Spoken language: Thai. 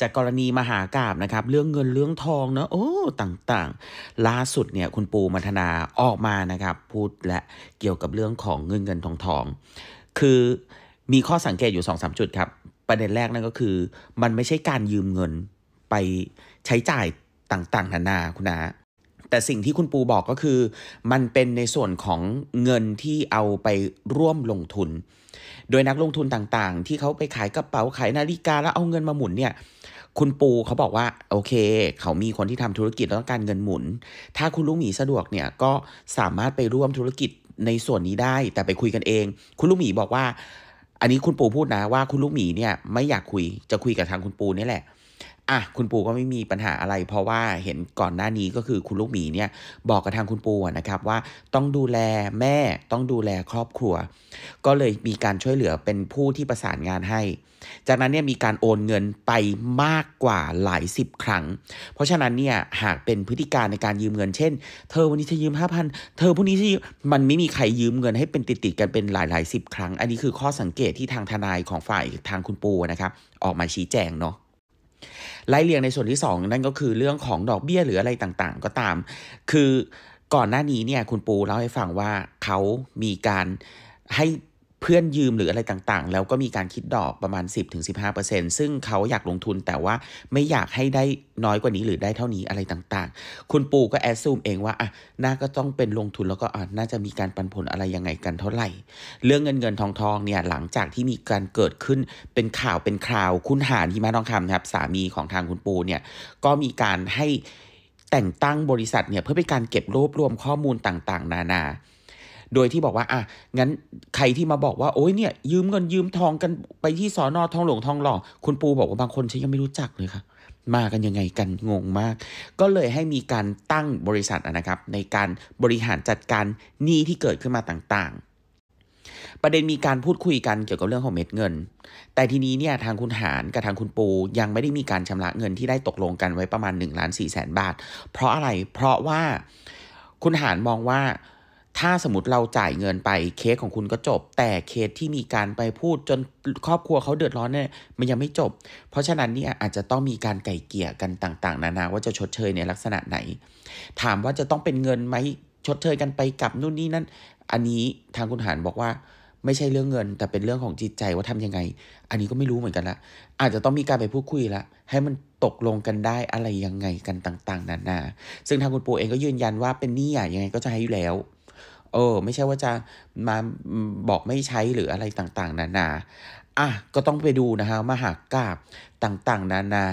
จากกรณีมหากราบนะครับเรื่องเงินเรื่องทองเนาะโอ้ต่างๆล่าสุดเนี่ยคุณปูมัทนาออกมานะครับพูดและเกี่ยวกับเรื่องของเงินเงินทองทองคือมีข้อสังเกตอยู่2อสจุดครับ ประเด็นแรกนั่นก็คือ มันไม่ใช่การยืมเงินไปใช้จ่ายต่างๆ นานาคุณนะแต่สิ่งที่คุณปูบอกก็คือ มันเป็นในส่วนของเงินที่เอาไปร่วมลงทุน โดยนักลงทุนต่างๆ ที่เขาไปขายกระเป๋าขายนาฬิกาแล้วเอาเงินมาหมุนเนี่ยคุณปูเขาบอกว่าโอเค เขามีคนที่ทำธุรกิจแล้วการเงินหมุน ถ้าคุณลุงหมีสะดวก เนี่ย ก็สามารถไปร่วมธุรกิจในส่วนนี้ได้ แต่ไปคุยกันเอง คุณลุงหมีบอกว่า อันนี้คุณปูพูดนะว่าคุณลุงหมีเนี่ย ไม่อยากคุยจะคุยกับทางคุณปูนี่แหละอ่ะคุณปู่ก็ไม่มีปัญหาอะไร เพราะว่าเห็นก่อนหน้านี้ก็คือคุณลูกหมีเนี่ยบอกกับทางคุณปู่นะครับว่าต้องดูแลแม่ต้องดูแลครอบครัว ก็เลยมีการช่วยเหลือเป็นผู้ที่ประสานงานให้ จากนั้นเนี่ยมีการโอนเงินไปมากกว่าหลายสิบครั้ง เพราะฉะนั้นเนี่ยหากเป็นพฤติการในการยืมเงินเช่น เธอวันนี้จะยืมห้าพันเธอพรุ่งนี้ะยืมันไม่มีใครยืมเงินให้เป็นติดติดกันเป็นหลายหลายสิบครั้ง อันนี้คือข้อสังเกตที่ทางทนายของฝ่ายทางคุณปูนะครับออกมาชี้แจงเนาะไล่เรียงในส่วนที่ 2 นั่นก็คือเรื่องของดอกเบี้ยหรืออะไรต่างๆ ก็ตาม คือก่อนหน้านี้เนี่ย คุณปูเล่าให้ฟังว่าเขามีการให้เพื่อนยืมหรืออะไรต่างๆ แล้วก็มีการคิดดอกประมาณ 10-15%ซึ่งเขาอยากลงทุนแต่ว่าไม่อยากให้ได้น้อยกว่านี้หรือได้เท่านี้อะไรต่างๆ คุณปู่ก็แอดซูมเองว่าอ่ะน่าก็ต้องเป็นลงทุนแล้วก็อ่ะน่าจะมีการปันผลอะไรยังไงกันเท่าไหร่ เรื่องเงินเงินทองทองเนี่ยหลังจากที่มีการเกิดขึ้นเป็นข่าวเป็นคราว คุณหานที่มาทองคำนะครับสามีของทางคุณปูเนี่ยก็มีการให้แต่งตั้งบริษัทเนี่ยเพื่อเป็นการเก็บรวบรวมข้อมูลต่างๆ นานานาโดยที่บอกว่าอ่ะงั้นใครที่มาบอกว่า โอ้ยเนี่ย ยืมเงินยืมทองกันไปที่สอนอทองหลวงทองหล่อ คุณปูบอกว่าบางคนฉันยังไม่รู้จักเลยค่ะ มากันยังไงกันงงมาก ก็เลยให้มีการตั้งบริษัทนะครับในการบริหารจัดการหนี้ที่เกิดขึ้นมาต่าง ๆ ประเด็นมีการพูดคุยกันเกี่ยวกับเรื่องของเม็ดเงิน แต่ทีนี้เนี่ยทางคุณหารกับทางคุณปูยังไม่ได้มีการชำระเงินที่ได้ตกลงกันไว้ประมาณ1นึ่งล้านสี่แสนบาท เพราะอะไร เพราะว่าคุณหารมองว่าถ้าสมมติเราจ่ายเงินไปเคสของคุณก็จบ แต่เคสที่มีการไปพูดจนครอบครัวเขาเดือดร้อนเนี่ย มันยังไม่จบ เพราะฉะนั้นเนี่ยอาจจะต้องมีการไก่เกี่ยกันต่างๆนานาว่าจะชดเชยในลักษณะไหน ถามว่าจะต้องเป็นเงินไหมชดเชยกันไปกับนู่นนี่นั่นอันนี้ทางคุณหารบอกว่าไม่ใช่เรื่องเงินแต่เป็นเรื่องของจิตใจว่าทํำยังไง อันนี้ก็ไม่รู้เหมือนกันละอาจจะต้องมีการไปพูดคุยละ ให้มันตกลงกันได้อะไรยังไงกันต่าง ๆนานาซึ่งทางคุณปู่เองก็ยืนยันว่าเป็นหนี้อ่ายังไงก็จะให้อยู่แล้วเออ ไม่ใช่ว่าจะมาบอกไม่ใช้หรืออะไรต่างๆ นานาอ่ะ ก็ต้องไปดูนะคะมหากราบต่างๆ นานา